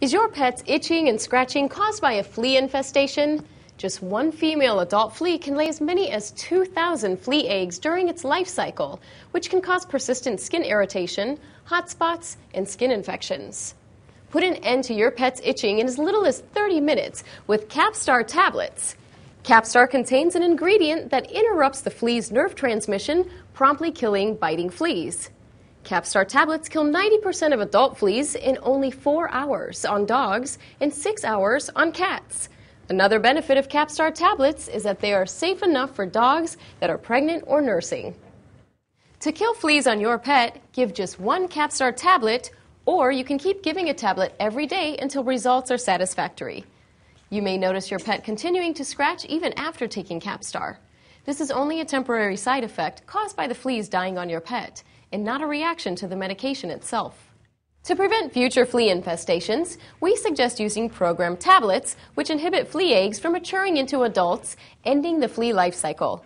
Is your pet's itching and scratching caused by a flea infestation? Just one female adult flea can lay as many as 2,000 flea eggs during its life cycle, which can cause persistent skin irritation, hot spots, and skin infections. Put an end to your pet's itching in as little as 30 minutes with Capstar tablets. Capstar contains an ingredient that interrupts the flea's nerve transmission, promptly killing biting fleas. Capstar tablets kill 90% of adult fleas in only 4 hours on dogs and 6 hours on cats. Another benefit of Capstar tablets is that they are safe enough for dogs that are pregnant or nursing. To kill fleas on your pet, give just one Capstar tablet, or you can keep giving a tablet every day until results are satisfactory. You may notice your pet continuing to scratch even after taking Capstar. This is only a temporary side effect caused by the fleas dying on your pet and not a reaction to the medication itself. To prevent future flea infestations, we suggest using programmed tablets which inhibit flea eggs from maturing into adults, ending the flea life cycle.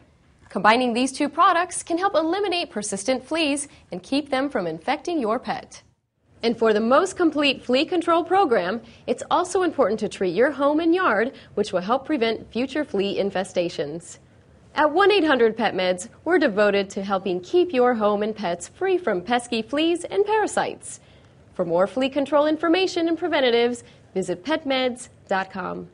Combining these two products can help eliminate persistent fleas and keep them from infecting your pet. And for the most complete flea control program, it's also important to treat your home and yard, which will help prevent future flea infestations. At 1 800 PetMeds, we're devoted to helping keep your home and pets free from pesky fleas and parasites. For more flea control information and preventatives, visit petmeds.com.